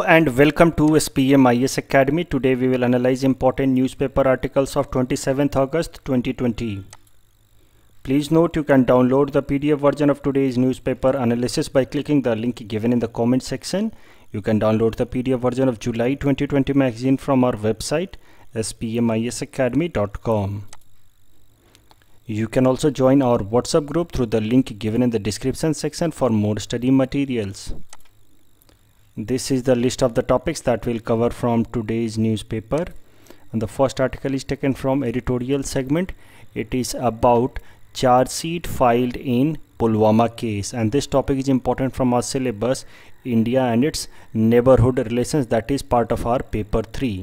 Hello and welcome to SPM IS Academy. Today we will analyze important newspaper articles of 27th August 2020. Please note you can download the PDF version of today's newspaper analysis by clicking the link given in the comment section. You can download the PDF version of July 2020 magazine from our website spmisacademy.com. You can also join our WhatsApp group through the link given in the description section for more study materials. This is the list of the topics that we'll cover from today's newspaper. And the first article is taken from editorial segment. It is about charge sheet filed in Pulwama case and this topic is important from our syllabus India and its neighborhood relations that is part of our paper 3.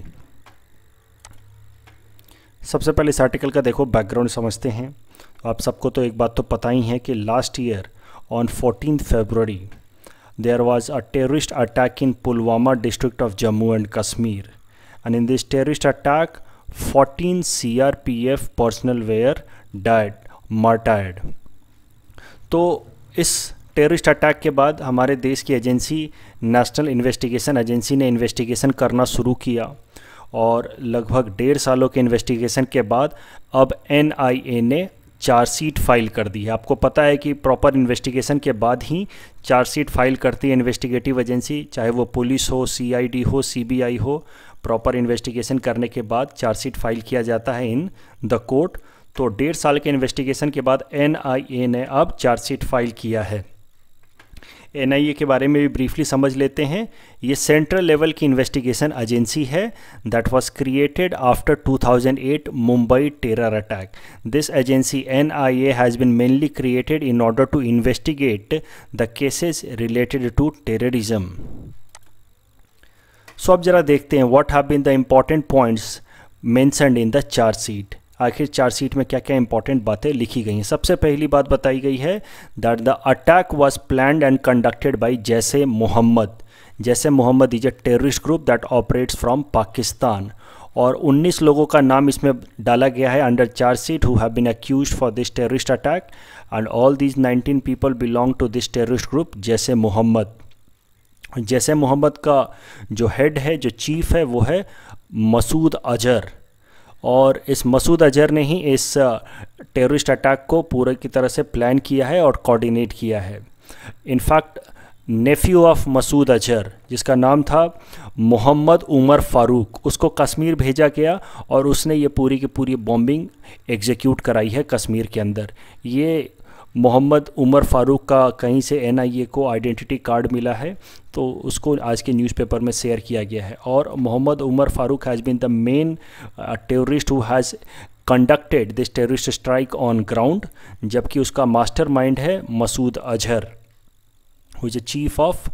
सबसे पहले इस article का देखो background समझते हैं आप सबको तो एक बात तो पता ही है कि last year on 14 February there was a terrorist attack in Pulwama district of Jammu and Kashmir. And in this terrorist attack, 14 CRPF personnel were died, martyred. तो इस टेररिस्ट अटैक के बाद हमारे देश की एजेंसी नेशनल इन्वेस्टिगेशन एजेंसी ने investigation करना शुरू किया और लगभग डेढ़ सालों के इन्वेस्टिगेशन के बाद अब एनआईए ने चार्जशीट फाइल कर दी है आपको पता है कि प्रॉपर इन्वेस्टिगेशन के बाद ही चार्जशीट फाइल करती है इन्वेस्टिगेटिव एजेंसी चाहे वो पुलिस हो सीआईडी हो सीबीआई हो प्रॉपर इन्वेस्टिगेशन करने के बाद चार्जशीट फाइल किया जाता है इन द कोर्ट तो डेढ़ साल के इन्वेस्टिगेशन के बाद एन ने अब चार्जशीट फाइल किया है एनआईए के बारे में भी ब्रीफली समझ लेते हैं ये सेंट्रल लेवल की इन्वेस्टिगेशन एजेंसी है that was created after 2008 Mumbai terror attack this agency NIA has been mainly created in order to investigate the cases related to terrorism so अब जरा देखते हैं what have been the important points mentioned in the charge आखिर chargesheet में क्या क्या important बातें लिखी गई हैं सबसे पहली बात बताई गई है that the attack was plan and conducted by Jaish Mohammed Jaish Mohammed is a terrorist group that operates from Pakistan और 19 लोगों का नाम इसमें डाला गया है under chargesheet who have been accuse for this terrorist attack and all this 19 people belong to this terrorist group Jaish Mohammed Jaish Mohammad का जो हेड है जो चीफ है वो है मसूद अजहर और इस मसूद अजहर ने ही इस टेररिस्ट अटैक को पूरे की तरह से प्लान किया है और कोऑर्डिनेट किया है in fact nephew of Masood Azhar जिसका नाम था मोहम्मद उमर फारूक उसको कश्मीर भेजा गया और उसने ये पूरी की पूरी बॉम्बिंग एग्जीक्यूट कराई है कश्मीर के अंदर ये मोहम्मद उमर फ़ारूक का कहीं से ए को आइडेंटिटी कार्ड मिला है तो उसको आज के न्यूज़पेपर में शेयर किया गया है और Mohammed Umar Farooq has been the main terrorist who has conducted this terrorist strike on ground जबकि उसका मास्टर माइंड है Masood Azhar who is a chief of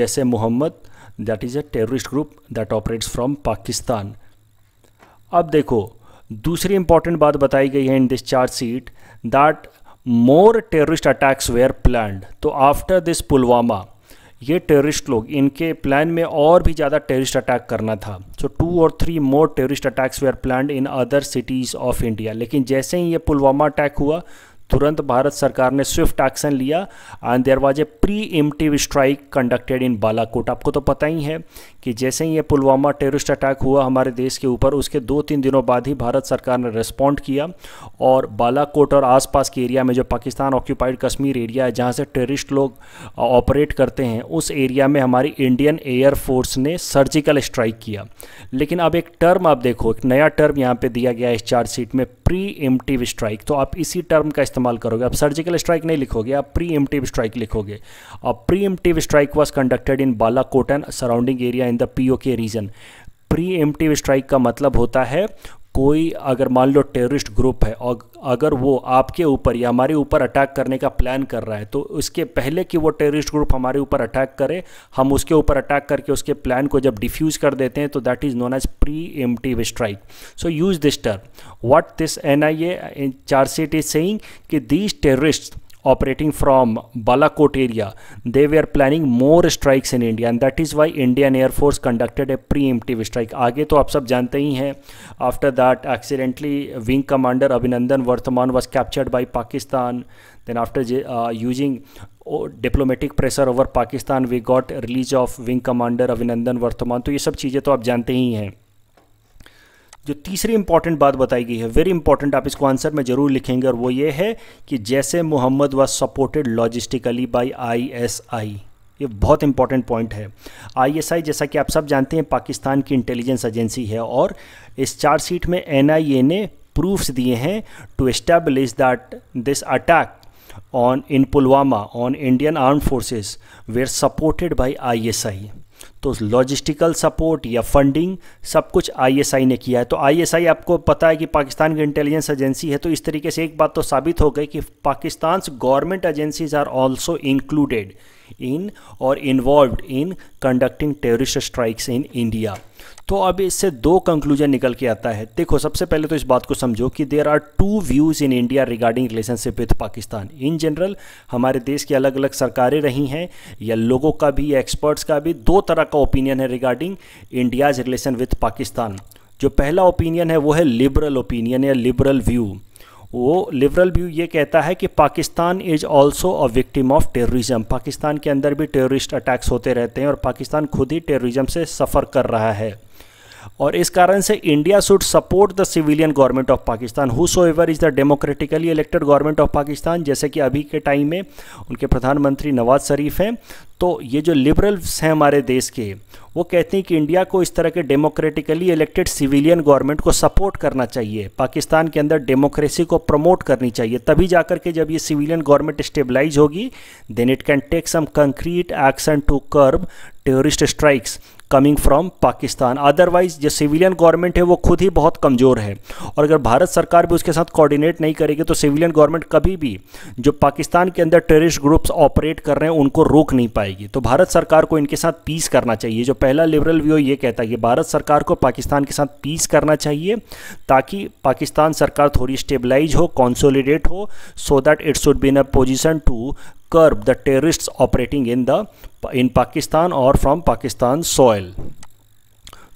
Jaish Mohammed that is a terrorist group that operates from Pakistan अब देखो दूसरी इंपॉर्टेंट बात बताई गई है in this charge sheet that more terrorist attacks were plan तो आफ्टर दिस पुलवामा ये टेररिस्ट लोग इनके प्लान में और भी ज़्यादा टेररिस्ट अटैक करना था सो टू और three more terrorist attacks were plan in other cities of India लेकिन जैसे ही ये पुलवामा अटैक हुआ तुरंत भारत सरकार ने स्विफ्ट एक्शन लिया and there was a preemptive strike conducted in Balakot आपको तो पता ही है कि जैसे ही ये पुलवामा टेररिस्ट अटैक हुआ हमारे देश के ऊपर उसके दो तीन दिनों बाद ही भारत सरकार ने रिस्पॉन्ड किया और बालाकोट और आसपास के एरिया में जो पाकिस्तान ऑक्यूपाइड कश्मीर एरिया है जहाँ से टेररिस्ट लोग ऑपरेट करते हैं उस एरिया में हमारी इंडियन एयरफोर्स ने सर्जिकल स्ट्राइक किया लेकिन अब एक टर्म आप देखो एक नया टर्म यहाँ पर दिया गया है इस चार्जशीट में प्री एमटिव स्ट्राइक तो आप इसी टर्म का इस्तेमाल इस्तेमाल करोगे आप सर्जिकल स्ट्राइक नहीं लिखोगे आप प्री एमटिव स्ट्राइक लिखोगे और preemptive strike was conducted in Balakot and surrounding area in the PoK region preemptive strike का मतलब होता है कोई अगर मान लो टेररिस्ट ग्रुप है और अगर वो आपके ऊपर या हमारे ऊपर अटैक करने का प्लान कर रहा है तो उसके पहले कि वो टेररिस्ट ग्रुप हमारे ऊपर अटैक करे हम उसके ऊपर अटैक करके उसके प्लान को जब डिफ्यूज़ कर देते हैं तो that is known as preemptive strike so use this term what this N I A charge it is saying कि these terrorist operating from Balakot area, they were planning more strikes in India and that is why Indian Air Force conducted a preemptive strike. aage to aap sab jante hi hain after that accidentally wing commander Abhinandan Vartman was captured by Pakistan. Then after uh, using diplomatic pressure over Pakistan we got release of wing commander Abhinandan Varthaman तो ये सब चीज़ें तो आप जानते ही हैं जो तीसरी इंपॉर्टेंट बात बताई गई है वेरी इंपॉर्टेंट आप इसको आंसर में जरूर लिखेंगे और वो ये है कि Jaish Mohammed was supported logistically by I S I ये बहुत इंपॉर्टेंट पॉइंट है आईएसआई जैसा कि आप सब जानते हैं पाकिस्तान की इंटेलिजेंस एजेंसी है और इस चार्जशीट में एनआईए ने प्रूफ्स दिए हैं to establish that this attack on in Pulwama on Indian arm forces were supported by ISI तो लॉजिस्टिकल सपोर्ट या फंडिंग सब कुछ आईएसआई ने किया है तो आईएसआई आपको पता है कि पाकिस्तान की इंटेलिजेंस एजेंसी है तो इस तरीके से एक बात तो साबित हो गई कि Pakistan government agencies are also included in और involve in conducting terrorist strikes in India तो अब इससे दो कंक्लूजन निकल के आता है देखो सबसे पहले तो इस बात को समझो कि there are two views in India regarding relationship with Pakistan in general हमारे देश की अलग अलग सरकारें रही हैं या लोगों का भी एक्सपर्ट्स का भी दो तरह का ओपिनियन है regarding India's relation with Pakistan जो पहला ओपिनियन है वो है लिबरल ओपिनियन या लिबरल व्यू वो लिबरल व्यू ये कहता है कि Pakistan is also a victim of terrorism Pakistan के अंदर भी टेररिस्ट अटैक्स होते रहते हैं और पाकिस्तान खुद ही टेररिज्म से सफ़र कर रहा है और इस कारण से India should support the civilian government of Pakistan who so ever is the democratically elected government of Pakistan जैसे कि अभी के टाइम में उनके प्रधानमंत्री नवाज शरीफ हैं तो ये जो लिबरल्स हैं हमारे देश के वो कहते हैं कि इंडिया को इस तरह के डेमोक्रेटिकली इलेक्टेड सिविलियन गवर्नमेंट को सपोर्ट करना चाहिए पाकिस्तान के अंदर डेमोक्रेसी को प्रमोट करनी चाहिए तभी जाकर के जब ये सिविलियन गवर्नमेंट स्टेबलाइज होगी then it can take some concrete action to curb terrorist strikes coming from Pakistan otherwise जो सिविलियन गवर्नमेंट है वो खुद ही बहुत कमज़ोर है और अगर भारत सरकार भी उसके साथ कोऑर्डिनेट नहीं करेगी तो सिविलियन गवर्नमेंट कभी भी जो पाकिस्तान के अंदर टेररिस्ट ग्रुप्स ऑपरेट कर रहे हैं उनको रोक नहीं पाएगी तो भारत सरकार को इनके साथ पीस करना चाहिए जो पहला लिबरल व्यू ये कहता है कि भारत सरकार को पाकिस्तान के साथ पीस करना चाहिए ताकि पाकिस्तान सरकार थोड़ी स्टेबलाइज हो कॉन्सोलिडेट हो so that it's should be in a position to curb the terrorists operating in the in Pakistan or from Pakistan soil.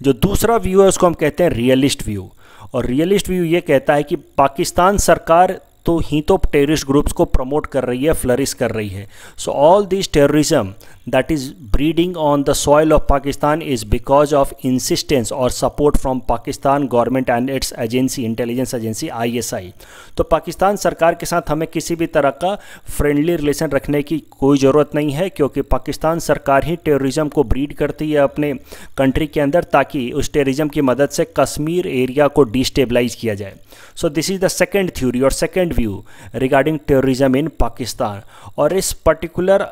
जो दूसरा व्यू है उसको हम कहते हैं रियलिस्ट व्यू और रियलिस्ट व्यू ये कहता है कि पाकिस्तान सरकार तो ही तो टेररिस्ट ग्रुप्स को प्रमोट कर रही है फ्लरिश कर रही है so all this terrorism that is breeding on the soil of Pakistan is because of insistence और support from Pakistan government and its agency intelligence agency I तो पाकिस्तान सरकार के साथ हमें किसी भी तरह का फ्रेंडली रिलेशन रखने की कोई ज़रूरत नहीं है क्योंकि पाकिस्तान सरकार ही टेररिज्म को ब्रीड करती है अपने कंट्री के अंदर ताकि उस टेररिज्म की मदद से कश्मीर एरिया को डिस्टेबलाइज किया जाए so this is the second theory और second view regarding terrorism in Pakistan और इस पर्टिकुलर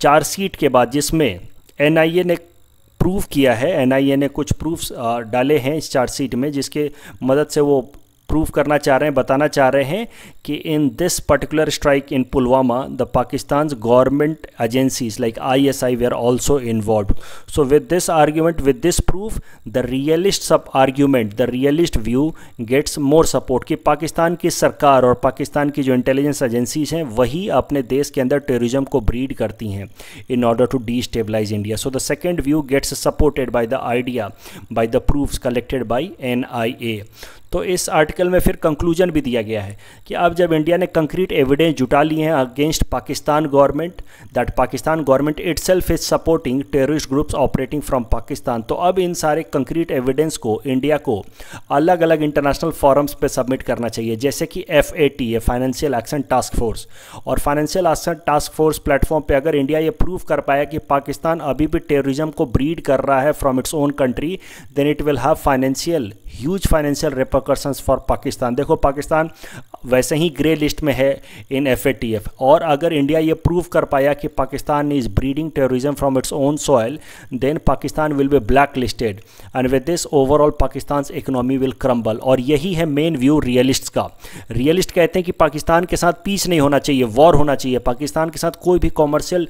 चार्जशीट के बाद जिसमें एन ने प्रूव किया है एन ने कुछ प्रूफ्स डाले हैं इस चार्जशीट में जिसके मदद से वो प्रूव करना चाह रहे हैं बताना चाह रहे हैं कि in this particular strike in Pulwama the Pakistan government agencies like I S I we are also involve so with this argument with this proof the realist sub argument the realist view gets more support कि पाकिस्तान की सरकार और पाकिस्तान की जो intelligence agencies हैं वही अपने देश के अंदर टेरिज्म को ब्रीड करती हैं in order to destabilize India so the second view gets supported by the idea by the proof collected by N I A तो इस आर्टिकल में फिर कंक्लूजन भी दिया गया है कि अब जब इंडिया ने कंक्रीट एविडेंस जुटा लिए हैं against Pakistan government that Pakistan government itself is supporting terrorist groups operating from Pakistan तो अब इन सारे कंक्रीट एविडेंस को इंडिया को अलग अलग इंटरनेशनल फॉरम्स पर सबमिट करना चाहिए जैसे कि एफ ए टी है फाइनेंशियल एक्शन टास्क फोर्स और financial action task force platform पर अगर इंडिया ये प्रूव कर पाया कि पाकिस्तान अभी भी टेररिज्म को ब्रीड कर रहा है from its own country then it will have financial huge financial repercussions for Pakistan देखो पाकिस्तान वैसे ही ग्रे लिस्ट में है इन एफ और अगर इंडिया ये प्रूव कर पाया कि Pakistan is breeding terrorism from its own soil then Pakistan will be blacklisted and with this overall Pakistan economy will crumble और यही है मेन व्यू रियलिस्ट का रियलिस्ट कहते हैं कि पाकिस्तान के साथ पीस नहीं होना चाहिए वॉर होना चाहिए पाकिस्तान के साथ कोई भी कॉमर्शियल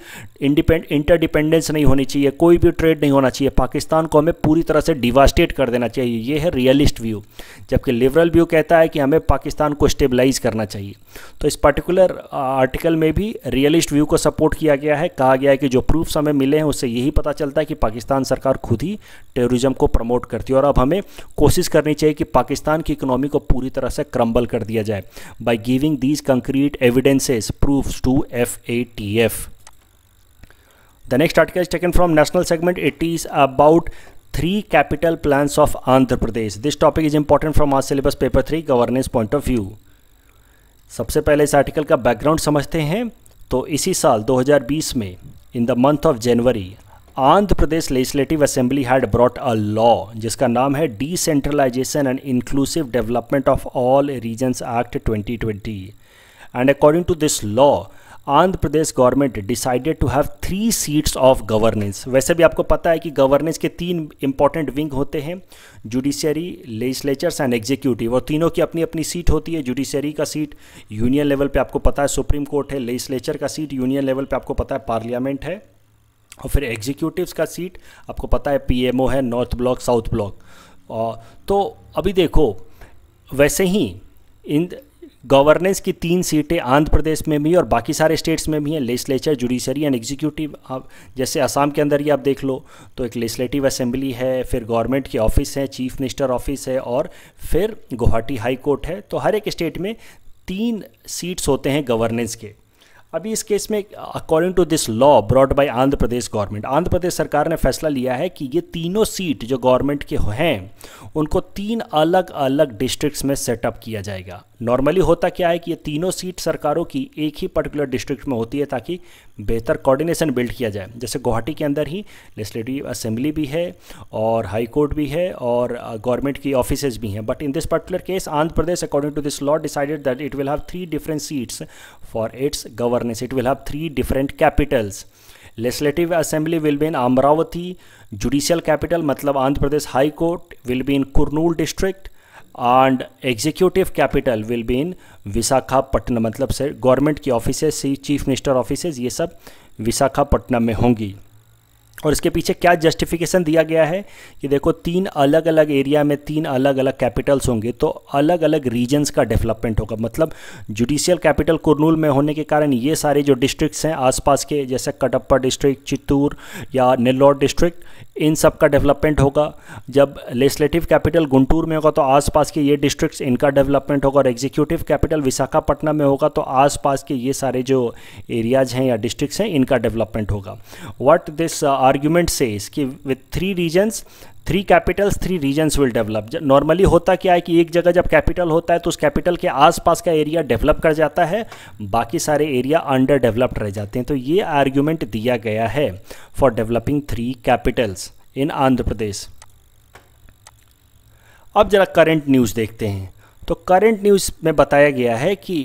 इंडिपेंड इंटरडिपेंडेंस नहीं होनी चाहिए कोई भी ट्रेड नहीं होना चाहिए पाकिस्तान को हमें पूरी तरह से डिवास्टेट कर देना चाहिए यह है रियल रियलिस्ट व्यू जबकि लिबरल व्यू कहता है कि हमें पाकिस्तान को स्टेबलाइज करना चाहिए तो इस पर्टिकुलर आर्टिकल uh, में भी रियलिस्ट व्यू को सपोर्ट किया गया है कहा गया है कि जो प्रूफ्स हमें मिले हैं उससे यही पता चलता है कि पाकिस्तान सरकार खुद ही टेररिज्म को प्रमोट करती है और अब हमें कोशिश करनी चाहिए कि पाकिस्तान की इकोनॉमी को पूरी तरह से क्रम्बल कर दिया जाए by giving these concrete evidences proof to F A T F The next article is taken from national segment. It is about three capital plan of Andhra Pradesh this topic is important from our syllabus paper three governance point of view सबसे पहले इस article का background समझते हैं तो इसी साल 2020 में in the month of January Andhra Pradesh legislative assembly had brought a law जिसका नाम है decentralization and inclusive development of all regions act 2020 and according to this law Andhra Pradesh government decided to have three seats of governance वैसे भी आपको पता है कि governance के तीन इंपॉर्टेंट विंग होते हैं जुडिशियरी लेजिस्लेचर्स एंड एग्जीक्यूटिव और तीनों की अपनी अपनी सीट होती है जुडिशियरी का सीट यूनियन लेवल पे आपको पता है सुप्रीम कोर्ट है लेजिस्लेचर का सीट यूनियन लेवल पे आपको पता है पार्लियामेंट है और फिर एग्जीक्यूटिव का सीट आपको पता है पी है नॉर्थ ब्लॉक साउथ ब्लॉक तो अभी देखो वैसे ही इन गवर्नेंस की तीन सीटें आंध्र प्रदेश में भी और बाकी सारे स्टेट्स में भी हैं लेजिस्लेचर जुडिशरी एंड एग्जीक्यूटिव आप जैसे असम के अंदर ही आप देख लो तो एक लेजिस्लेटिव असेंबली है फिर गवर्नमेंट के ऑफिस हैं चीफ मिनिस्टर ऑफिस है और फिर गुवाहाटी हाई कोर्ट है तो हर एक स्टेट में तीन सीट्स होते हैं गवर्नेंस के अभी इस केस में according to this law brought by Andhra Pradesh government Andhra Pradesh सरकार ने फैसला लिया है कि ये तीनों सीट जो गवर्नमेंट के हैं उनको तीन अलग अलग डिस्ट्रिक्ट्स में सेटअप किया जाएगा नॉर्मली होता क्या है कि ये तीनों सीट सरकारों की एक ही पर्टिकुलर डिस्ट्रिक्ट में होती है ताकि बेहतर कोऑर्डिनेशन बिल्ड किया जाए जैसे गुवाहाटी के अंदर ही लेजिस्लेटिव असेंबली भी है और हाई कोर्ट भी है और गवर्नमेंट की ऑफिसेज भी हैं but in this particular case Andhra Pradesh according to this law decided that it will have three different seats for its governance it will have three different capitals legislative assembly will be in Amaravati judicial capital मतलब Andhra Pradesh high court will be in Kurnool district and executive capital will be in Visakhapatnam मतलब से government की offices C chief minister offices ये सब विशाखापट्टनम में होंगी और इसके पीछे क्या जस्टिफिकेशन दिया गया है कि देखो तीन अलग अलग एरिया में तीन अलग अलग कैपिटल्स होंगे तो अलग अलग रीजन्स का डेवलपमेंट होगा मतलब जुडिशियल कैपिटल कुरनूल में होने के कारण ये सारे जो डिस्ट्रिक्ट्स हैं आसपास के जैसे कटप्पा डिस्ट्रिक्ट चित्तूर या नेल्लोर डिस्ट्रिक्ट इन सब का डेवलपमेंट होगा जब लेजिस्लेटिव कैपिटल गुंटूर में होगा तो आसपास के ये डिस्ट्रिक्ट्स इनका डेवलपमेंट होगा और एग्जीक्यूटिव कैपिटल विशाखापट्टनम में होगा तो आसपास के ये सारे जो एरियाज हैं या डिस्ट्रिक्ट्स हैं इनका डेवलपमेंट होगा वट दिस आर्ग्यूमेंट से कि with three regions three capitals three regions will develop normally होता क्या है कि एक जगह जब कैपिटल होता है तो उस कैपिटल के आसपास का एरिया डेवलप कर जाता है बाकी सारे एरिया अंडर डेवलप्ड रह जाते हैं तो ये आर्ग्यूमेंट दिया गया है for developing three capitals in Andhra Pradesh अब जरा करेंट न्यूज़ देखते हैं तो करेंट न्यूज़ में बताया गया है कि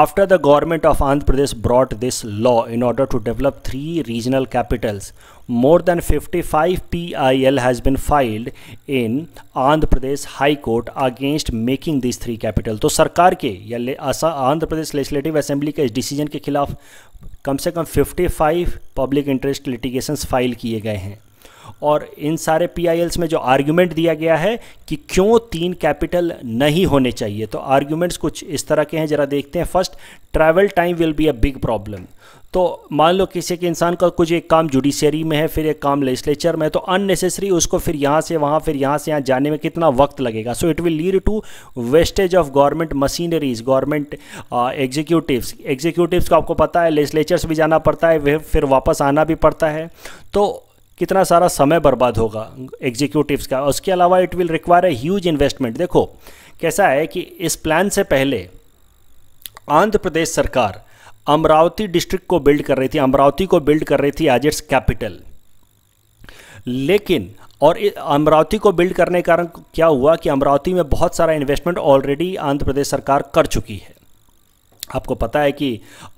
after the government of Andhra Pradesh brought this law in order to develop three regional capitals more than 55 PIL has been filed in Andhra Pradesh High Court against making this three capital तो सरकार के या Andhra Pradesh legislative assembly के इस decision के खिलाफ कम से कम 55 पब्लिक इंटरेस्ट लिटिगेशंस फाइल किए गए हैं और इन सारे पी में जो आर्ग्यूमेंट दिया गया है कि क्यों तीन कैपिटल नहीं होने चाहिए तो आर्ग्यूमेंट्स कुछ इस तरह के हैं ज़रा देखते हैं first travel time will be a big problem तो मान लो किसी के इंसान का कुछ एक काम जुडिशरी में है फिर एक काम लेजिस्लेचर में है तो अननेसेसरी उसको फिर यहाँ से वहाँ फिर यहाँ से यहाँ जाने में कितना वक्त लगेगा so it will lead to wastage of government machineries government executives executives को आपको पता है लेजिस्लेचर्स भी जाना पड़ता है फिर वापस आना भी पड़ता है तो कितना सारा समय बर्बाद होगा एग्जीक्यूटिव्स का उसके अलावा it will require a huge investment देखो कैसा है कि इस प्लान से पहले आंध्र प्रदेश सरकार अमरावती डिस्ट्रिक्ट को बिल्ड कर रही थी अमरावती को बिल्ड कर रही थी एज इट्स कैपिटल लेकिन और अमरावती को बिल्ड करने के कारण क्या हुआ कि अमरावती में बहुत सारा इन्वेस्टमेंट ऑलरेडी आंध्र प्रदेश सरकार कर चुकी है आपको पता है कि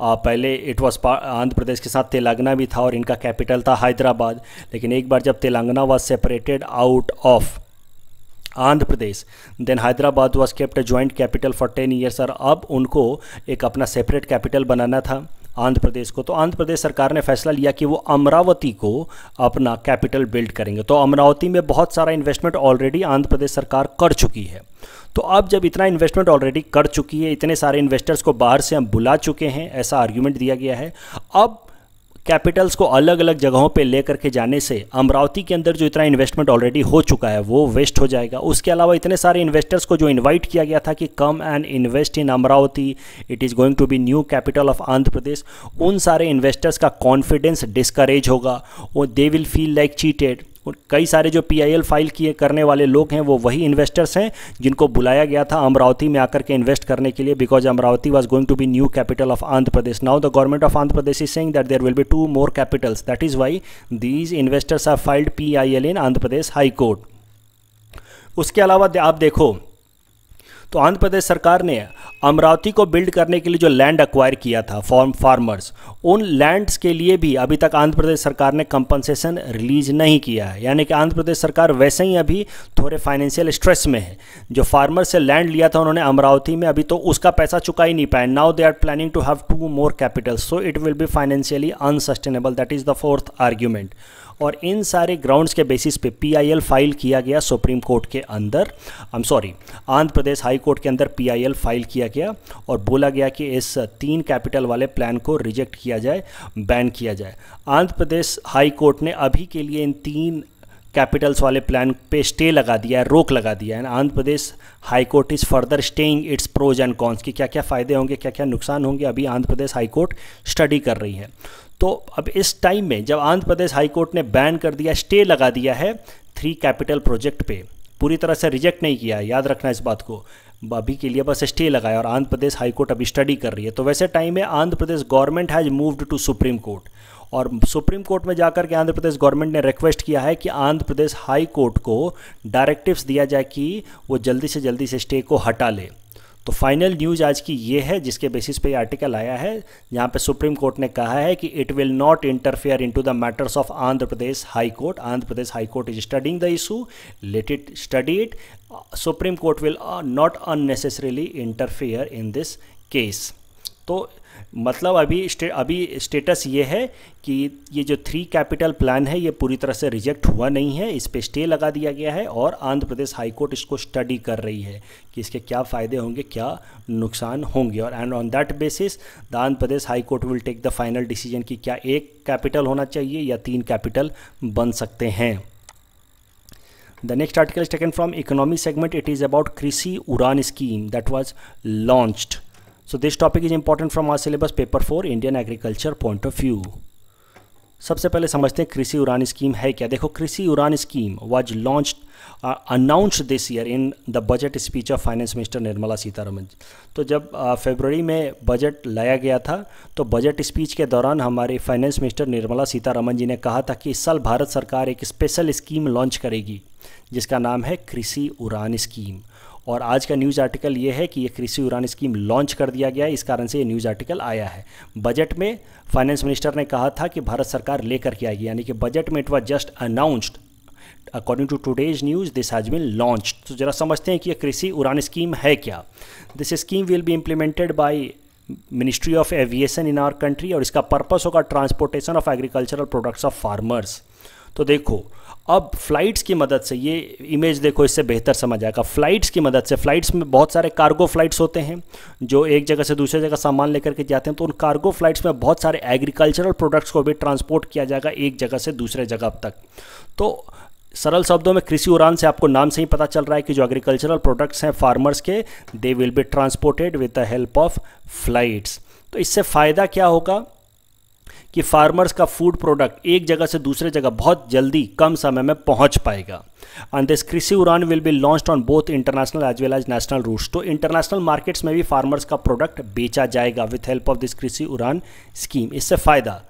पहले इट वॉज आंध्र प्रदेश के साथ तेलंगाना भी था और इनका कैपिटल था हैदराबाद लेकिन एक बार जब Telangana was separated out of Andhra Pradesh then Hyderabad was kept joint capital for ten years और अब उनको एक अपना सेपरेट कैपिटल बनाना था आंध्र प्रदेश को तो आंध्र प्रदेश सरकार ने फैसला लिया कि वो अमरावती को अपना कैपिटल बिल्ड करेंगे तो अमरावती में बहुत सारा इन्वेस्टमेंट ऑलरेडी आंध्र प्रदेश सरकार कर चुकी है तो अब जब इतना इन्वेस्टमेंट ऑलरेडी कर चुकी है इतने सारे इन्वेस्टर्स को बाहर से हम बुला चुके हैं ऐसा आर्ग्यूमेंट दिया गया है अब कैपिटल्स को अलग अलग जगहों पे लेकर के जाने से अमरावती के अंदर जो इतना इन्वेस्टमेंट ऑलरेडी हो चुका है वो वेस्ट हो जाएगा उसके अलावा इतने सारे इन्वेस्टर्स को जो इन्वाइट किया गया था कि come and invest in Amaravati it is going to be new capital of Andhra Pradesh उन सारे इन्वेस्टर्स का कॉन्फिडेंस डिस्करेज होगा और they will feel like cheated कई सारे जो पीआईएल फाइल किए करने वाले लोग हैं वो वही इन्वेस्टर्स हैं जिनको बुलाया गया था अमरावती में आकर के इन्वेस्ट करने के लिए because Amaravati was going to be new capital of Andhra Pradesh now the government of Andhra Pradesh is saying that there will be two more capitals that is why these investors are filed P in Andhra Pradesh high court उसके अलावा आप देखो तो आंध्र प्रदेश सरकार ने अमरावती को build करने के लिए जो लैंड अक्वायर किया था फॉर्म फार्मर्स उन लैंड्स के लिए भी अभी तक आंध्र प्रदेश सरकार ने कंपनसेशन रिलीज नहीं किया है यानी कि आंध्र प्रदेश सरकार वैसे ही अभी थोड़े फाइनेंशियल स्ट्रेस में है जो फार्मर से लैंड लिया था उन्होंने अमरावती में अभी तो उसका पैसा चुका ही नहीं पाया now they are planning to have two more capital so it will be financially unsustainable that is the fourth argument और इन सारे ग्राउंड्स के बेसिस पे पीआईएल फाइल किया गया सुप्रीम कोर्ट के अंदर I am sorry Andhra Pradesh high high court के अंदर पीआईएल फाइल किया गया और बोला गया कि इस तीन कैपिटल वाले प्लान को रिजेक्ट किया जाए बैन किया जाए आंध्र प्रदेश हाई कोर्ट ने अभी के लिए इन तीन कैपिटल्स वाले प्लान पे स्टे लगा दिया है रोक लगा दिया है Andhra Pradesh high court is further staying its pros and cons की क्या क्या फ़ायदे होंगे क्या क्या नुकसान होंगे अभी Andhra Pradesh high court study कर रही है तो अब इस टाइम में जब आंध्र प्रदेश हाई कोर्ट ने बैन कर दिया स्टे लगा दिया है थ्री कैपिटल प्रोजेक्ट पे पूरी तरह से रिजेक्ट नहीं किया याद रखना इस बात को अभी के लिए बस स्टे लगाया और आंध्र प्रदेश हाईकोर्ट अभी स्टडी कर रही है तो वैसे टाइम में Andhra Pradesh government has moved to supreme court और सुप्रीम कोर्ट में जाकर के आंध्र प्रदेश गवर्नमेंट ने रिक्वेस्ट किया है कि आंध्र प्रदेश हाई कोर्ट को डायरेक्टिव्स दिया जाए कि वो जल्दी से जल्दी से स्टे को हटा ले तो फाइनल न्यूज आज की ये है जिसके बेसिस पे ये आर्टिकल आया है यहाँ पे सुप्रीम कोर्ट ने कहा है कि it will not interfere into the matters of Andhra Pradesh high court Andhra Pradesh high court is studying the issue let it study it supreme court will not unnecessarily interfere in this case तो मतलब अभी stay, अभी status ये है कि ये जो three capital plan है ये पूरी तरह से रिजेक्ट हुआ नहीं है इस पर स्टे लगा दिया गया है और आंध्र प्रदेश हाईकोर्ट इसको स्टडी कर रही है कि इसके क्या फ़ायदे होंगे क्या नुकसान होंगे और and on that basis the Andhra Pradesh high court will take the final decision कि क्या एक कैपिटल होना चाहिए या तीन कैपिटल बन सकते हैं the next article is taken from economy segment it is about Krishi Udan scheme that was launched so this topic is important from our syllabus paper four Indian agriculture point of view सबसे पहले समझते हैं कृषि Udan scheme है क्या देखो Krishi Udan scheme was launch announce this year in the budget speech of finance minister Nirmala Sitharaman तो जब फेबररी uh, में बजट लाया गया था तो बजट स्पीच के दौरान हमारे फाइनेंस मिनिस्टर निर्मला सीतारमन जी ने कहा था कि इस साल भारत सरकार एक स्पेशल स्कीम लॉन्च करेगी जिसका नाम है कृषि उड़ान स्कीम और आज का न्यूज़ आर्टिकल ये है कि ये कृषि उड़ान स्कीम लॉन्च कर दिया गया है इस कारण से ये न्यूज़ आर्टिकल आया है बजट में फाइनेंस मिनिस्टर ने कहा था कि भारत सरकार लेकर के आएगी यानी कि बजट में it was just announced according to today's news this has been launch तो जरा समझते हैं कि यह कृषि उड़ान स्कीम है क्या this scheme will be implemented by ministry of aviation in our country और इसका पर्पज होगा transportation of agricultural products of farmers तो देखो अब फ्लाइट्स की मदद से ये इमेज देखो इससे बेहतर समझ आएगा फ्लाइट्स की मदद से फ्लाइट्स में बहुत सारे कार्गो फ्लाइट्स होते हैं जो एक जगह से दूसरे जगह सामान लेकर के जाते हैं तो उन कार्गो फ्लाइट्स में बहुत सारे एग्रीकल्चरल प्रोडक्ट्स को भी ट्रांसपोर्ट किया जाएगा एक जगह से दूसरे जगह तक तो सरल शब्दों में कृषि उड़ान से आपको नाम से ही पता चल रहा है कि जो एग्रीकल्चरल प्रोडक्ट्स हैं फार्मर्स के they will be transported with the help of flights तो इससे फ़ायदा क्या होगा कि फार्मर्स का फूड प्रोडक्ट एक जगह से दूसरे जगह बहुत जल्दी कम समय में पहुंच पाएगा and this Krishi Udan will be launch on both international as well as national routes तो इंटरनेशनल मार्केट्स में भी फार्मर्स का प्रोडक्ट बेचा जाएगा with help of this Krishi Udan scheme इससे फ़ायदा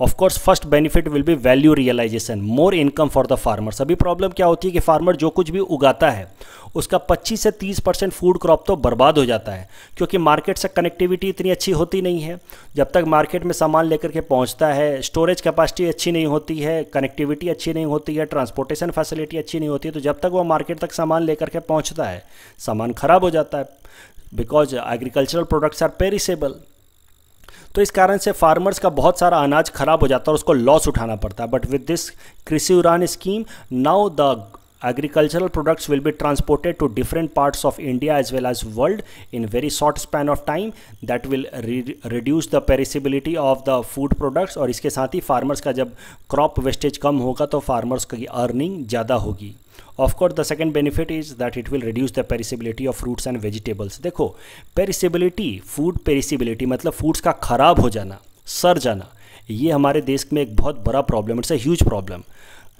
of course first benefit will be value realization more income for the farmers अभी problem क्या होती है कि फार्मर जो कुछ भी उगाता है उसका 25 से 30 परसेंट फूड क्रॉप तो बर्बाद हो जाता है क्योंकि मार्केट से कनेक्टिविटी इतनी अच्छी होती नहीं है जब तक मार्केट में सामान लेकर के पहुंचता है स्टोरेज कैपेसिटी अच्छी नहीं होती है कनेक्टिविटी अच्छी नहीं होती है ट्रांसपोर्टेशन फैसिलिटी अच्छी नहीं होती है तो जब तक वो मार्केट तक सामान लेकर के पहुँचता है सामान खराब हो जाता है because agricultural products are perishable तो इस कारण से फार्मर्स का बहुत सारा अनाज खराब हो जाता है और उसको लॉस उठाना पड़ता है but with this Krishi Udan scheme now the agricultural products will be transported to different parts of India as well as world in very short span of time that will reduce the perishability of the food products और इसके साथ ही farmers का जब crop wastage कम होगा तो farmers की earning ज़्यादा होगी of course the second benefit is that it will reduce the perishability of fruits and vegetables देखो पेरिसिबिलिटी फूड पेरिसिबिलिटी मतलब फूड्स का खराब हो जाना सर जाना ये हमारे देश में एक बहुत बड़ा problem it's a huge problem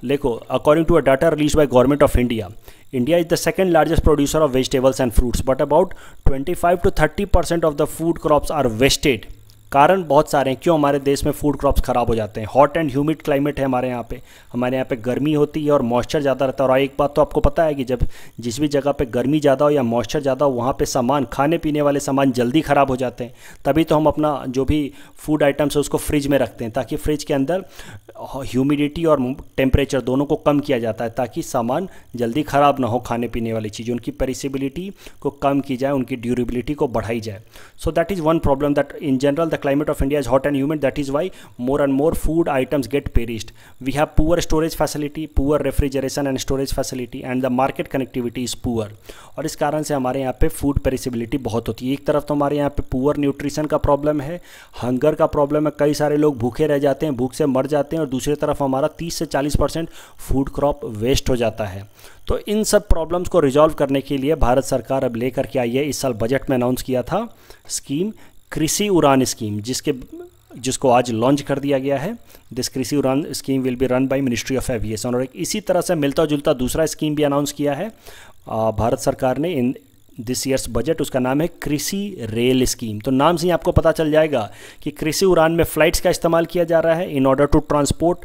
देखो according to a data release by government of India India is the second largest producer of vegetables and fruits but about 25 to 30 percent of the food crops are wasted कारण बहुत सारे हैं क्यों हमारे देश में food crops ख़राब हो जाते हैं हॉट एंड ह्यूमिड क्लाइमेट है हमारे यहाँ पे हमारे यहाँ पे गर्मी होती है और मॉइस्चर ज़्यादा रहता है और एक बात तो आपको पता है कि जब जिस भी जगह पे गर्मी ज़्यादा हो या मॉइस्चर ज़्यादा हो वहाँ पर सामान खाने पीने वाले सामान जल्दी ख़राब हो जाते हैं तभी तो हम अपना जो भी फूड आइटम्स है उसको फ्रिज में रखते हैं ताकि फ्रिज के अंदर ह्यूमिडिटी और टेम्परेचर दोनों को कम किया जाता है ताकि सामान जल्दी ख़राब ना हो खाने पीने वाली चीज़ उनकी पेरिसिबिलिटी को कम की जाए उनकी ड्यूरेबिलिटी को बढ़ाई जाए so that is one problem that in general the climate of India is hot and humid that is why more and more food items get perished we have poor storage facility poor refrigeration and storage facility and the market connectivity is poor और इस कारण से हमारे यहाँ पे food पेरिसिबिलिटी बहुत होती है एक तरफ तो हमारे यहाँ पे पुअर न्यूट्रिशन का प्रॉब्लम है हंगर का प्रॉब्लम है कई सारे लोग भूखे रह जाते हैं भूख से मर जाते हैं और दूसरी तरफ हमारा 30 से 40 परसेंट फूड क्रॉप वेस्ट हो जाता है तो इन सब प्रॉब्लम्स को रिजॉल्व करने के लिए भारत सरकार अब लेकर के आई है इस साल बजट में अनाउंस किया था स्कीम कृषि उड़ान स्कीम जिसके जिसको आज लॉन्च कर दिया गया है this Krishi Udan scheme will be run by ministry of aviation और इसी तरह से मिलता जुलता दूसरा स्कीम भी अनाउंस किया है भारत सरकार ने इन दिस ईयर्स बजट उसका नाम है कृषि रेल स्कीम तो नाम से ही आपको पता चल जाएगा कि कृषि उड़ान में फ्लाइट्स का इस्तेमाल किया जा रहा है in order to transport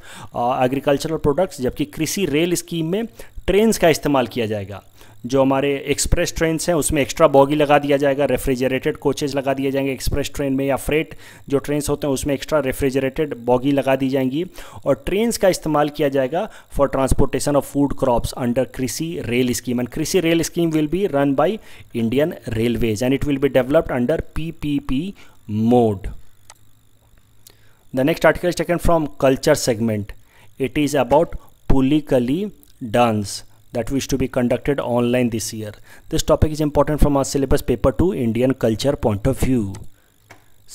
agricultural products जबकि कृषि रेल स्कीम में ट्रेन्स का इस्तेमाल किया जाएगा जो हमारे एक्सप्रेस ट्रेन हैं उसमें एक्स्ट्रा बॉगी लगा दिया जाएगा रेफ्रिजरेटेड कोचेज लगा दिए जाएंगे एक्सप्रेस ट्रेन में या फ्रेट जो ट्रेन होते हैं उसमें एक्स्ट्रा रेफ्रिजरेटेड बॉगी लगा दी जाएंगी और ट्रेन का इस्तेमाल किया जाएगा for transportation of food crops under Krishi rail scheme and Krishi rail scheme will be run by Indian railways and it will be developed under P P P mode the next article taken from culture segment it is about about dance that which to be conducted online this year. This topic is important from our syllabus paper two Indian culture point of view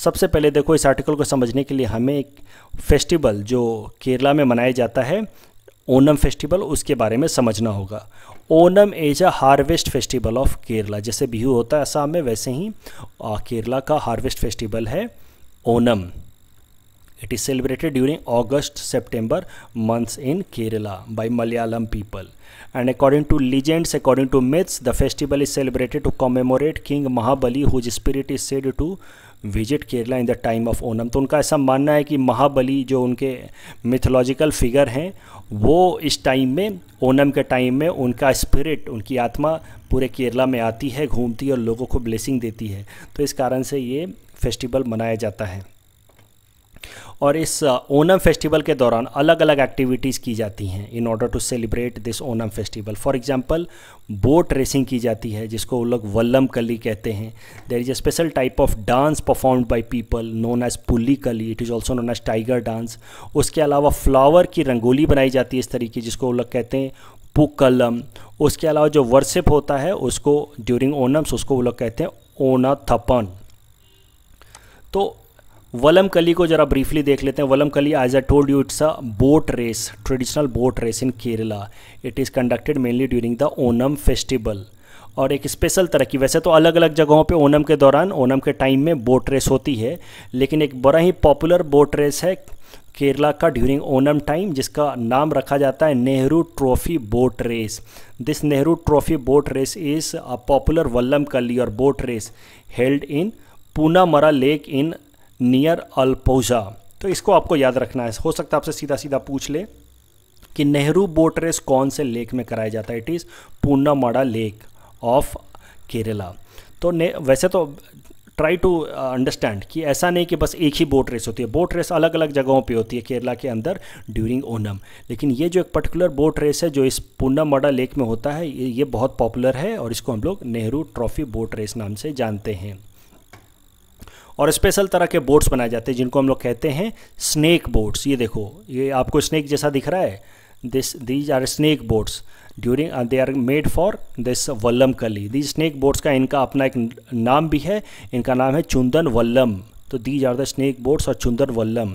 सबसे पहले देखो इस article को समझने के लिए हमें एक फेस्टिवल जो केरला में मनाया जाता है ओनम फेस्टिवल उसके बारे में समझना होगा Onam is a harvest festival of Kerala जैसे बिहू होता है असम में वैसे ही केरला का हार्वेस्ट फेस्टिवल है Onam it is celebrated during August September months in Kerala by Malayalam people and according to legends according to myths the festival is celebrated to commemorate king Mahabali whose spirit is said to visit Kerala in the time of Onam तो उनका ऐसा मानना है कि महाबली जो उनके mythological figure हैं वो इस टाइम में ओनम के टाइम में उनका स्पिरिट उनकी आत्मा पूरे केरला में आती है घूमती है और लोगों को ब्लेसिंग देती है तो इस कारण से ये फेस्टिवल मनाया जाता है और इस ओनम फेस्टिवल के दौरान अलग अलग एक्टिविटीज़ की जाती हैं in order to celebrate this Onam festival for example boat racing की जाती है जिसको वो लोग वल्लम कली कहते हैं there is a special type of dance perform by people known as Puli Kali it is also known as tiger dance उसके अलावा फ्लावर की रंगोली बनाई जाती है इस तरीके जिसको वो लोग कहते हैं पुकलम उसके अलावा जो वर्सिप होता है उसको ड्यूरिंग ओनम्स उसको वो लोग कहते हैं ओना थपन तो वलम कली को जरा ब्रीफली देख लेते हैं Vallam Kali as I told you it's a boat race traditional boat race in Kerala it is conducted mainly during the Onam festival और एक स्पेशल तरह की वैसे तो अलग अलग जगहों पे ओनम के दौरान ओनम के टाइम में बोट रेस होती है लेकिन एक बड़ा ही पॉपुलर बोट रेस है केरला का ड्यूरिंग ओनम टाइम जिसका नाम रखा जाता है Nehru trophy boat race this Nehru trophy boat race is a popular Vallam Kali और boat race held in Punnamada lake in near Alappuzha तो इसको आपको याद रखना है हो सकता है आपसे सीधा सीधा पूछ ले कि नेहरू बोट रेस कौन से लेक में कराया जाता है it is Punnamada lake of Kerala तो ने वैसे तो ट्राई टू अंडरस्टैंड कि ऐसा नहीं कि बस एक ही बोट रेस होती है बोट रेस अलग अलग जगहों पे होती है केरला के अंदर ड्यूरिंग ओनम लेकिन ये जो एक पर्टिकुलर बोट रेस है जो इस पूनामाड़ा लेक में होता है ये बहुत पॉपुलर है और इसको हम लोग नेहरू ट्रॉफी बोट रेस नाम से जानते हैं और स्पेशल तरह के बोट्स बनाए जाते हैं जिनको हम लोग कहते हैं स्नैक बोट्स ये देखो ये आपको स्नैक जैसा दिख रहा है this these are snake boats during they are made for this Vallam Kali these snack boats का इनका अपना एक नाम भी है इनका नाम है चुंदन वल्लम तो these are the snake boats और चुंदन वल्लम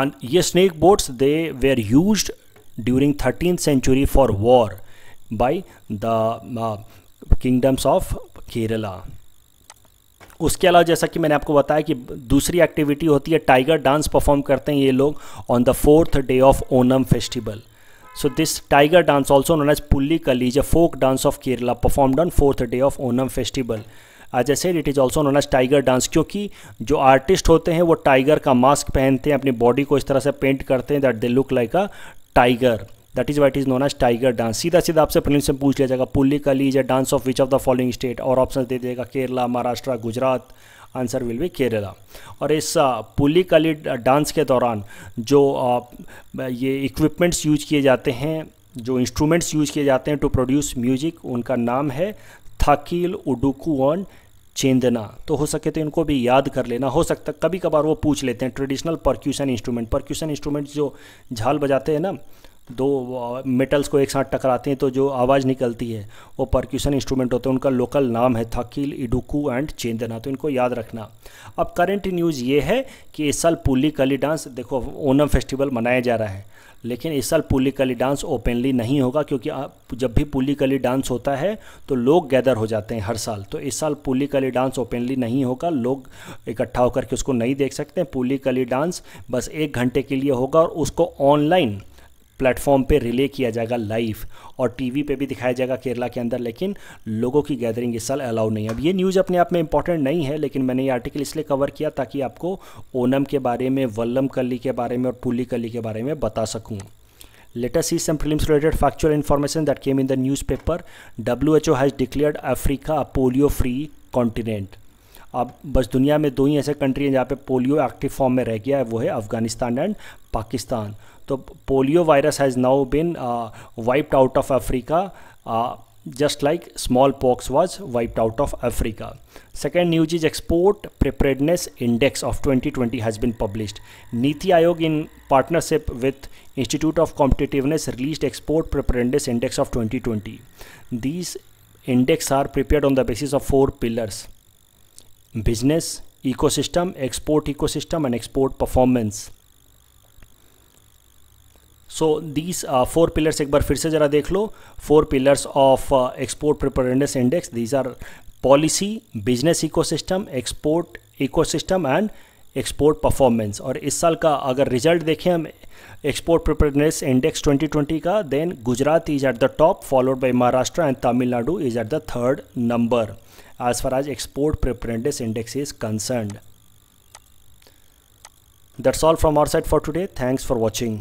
एंड ये snake boats they were use during thirteen century for war by the kingdoms of Kerala उसके अलावा जैसा कि मैंने आपको बताया कि दूसरी एक्टिविटी होती है टाइगर डांस परफॉर्म करते हैं ये लोग on the fourth day of Onam festival so this tiger dance also known as Pulli Kali is a folk dance of Kerala performed on fourth day of Onam festival as I said it is also known as tiger dance क्योंकि जो artist होते हैं वो tiger का mask पहनते हैं अपनी body को इस तरह से पेंट करते हैं that they look like a tiger that is why is known as tiger dance सीधा सीधा आपसे प्रिलिम्स में पूछ लिया जाएगा Pulli Kali is a dance of which of the following state और ऑप्शन दे देगा Kerala Maharashtra Gujarat answer will be Kerala और इस पुली कली डांस के दौरान जो uh, ये इक्विपमेंट्स यूज किए जाते हैं जो इंस्ट्रूमेंट्स यूज किए जाते हैं टू प्रोड्यूस म्यूजिक उनका नाम है थाकील ऑन चेंदना तो हो सके तो इनको भी याद कर लेना हो सकता कभी कभार वो पूछ लेते हैं traditional percussion instrument percussion instrument जो झाल बजाते हैं ना दो मेटल्स को एक साथ टकराते हैं तो जो आवाज़ निकलती है वो परक्यूशन इंस्ट्रूमेंट होते हैं उनका लोकल नाम है थकील इडुकू एंड चेंदना तो इनको याद रखना अब करंट न्यूज़ ये है कि इस साल पुली कली डांस देखो ओनम फेस्टिवल मनाया जा रहा है लेकिन इस साल पुली कली डांस ओपनली नहीं होगा क्योंकि जब भी पुली कली डांस होता है तो लोग गैदर हो जाते हैं हर साल तो इस साल पुली कली डांस ओपनली नहीं होगा लोग इकट्ठा होकर के उसको नहीं देख सकते पुली कली डांस बस एक घंटे के लिए होगा और उसको ऑनलाइन प्लेटफॉर्म पे रिले किया जाएगा लाइव और टीवी पे भी दिखाया जाएगा केरला के अंदर लेकिन लोगों की गैदरिंग इस साल अलाउ नहीं है अब ये न्यूज़ अपने आप में इंपॉर्टेंट नहीं है लेकिन मैंने ये आर्टिकल इसलिए कवर किया ताकि आपको ओनम के बारे में वल्लम कली के बारे में और पुली कली के बारे में बता सकूँ latest see some film related factual information that came in the newspaper W H O has declared Africa a polio free continent अब बस दुनिया में दो ही ऐसे कंट्री हैं जहाँ पे पोलियो एक्टिव फॉर्म में रह गया है वो है Afghanistan and Pakistan So polio virus has now been uh, wiped out of Africa uh, just like smallpox was wiped out of Africa. Second news is Export Preparedness Index of 2020 has been published. Niti Aayog in partnership with Institute of Competitiveness released Export Preparedness Index of 2020. These index are prepared on the basis of four pillars. Business, ecosystem, export ecosystem and export performance. So these four pillars एक बार फिर से ज़रा देख लो four pillars of export preparedness index these are policy business ecosystem export ecosystem and export performance और इस साल का अगर रिजल्ट देखें हम एक्सपोर्ट प्रिपरेंडनेस इंडेक्स 2020 का then Gujarat is at the top followed by Maharashtra and Tamil Nadu is at the third number as far as export preparedness index is concern that's all from our side for today thanks for watching